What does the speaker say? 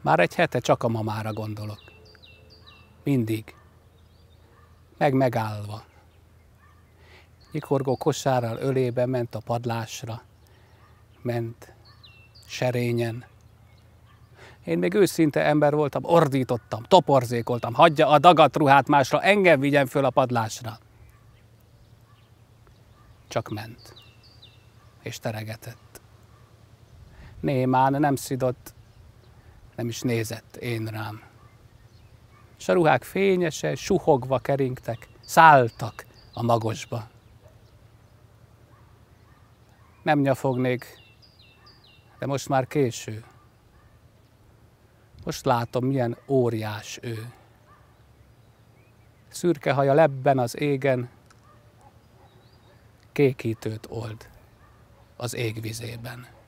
Már egy hete csak a mamára gondolok. Mindig. Meg megállva. Nyikorgó kosárral ölébe ment a padlásra. Ment serényen. Én még őszinte ember voltam, ordítottam, toporzékoltam, hagyja a dagat ruhát másra, engem vigyen föl a padlásra. Csak ment, és teregetett. Némán nem szidott, nem is nézett én rám. És a ruhák fényese, suhogva keringtek, szálltak a magosba. Nem nyafognék, de most már késő. Most látom, milyen óriás ő. Szürke haja lebben az égen, kékítőt old az égvizében.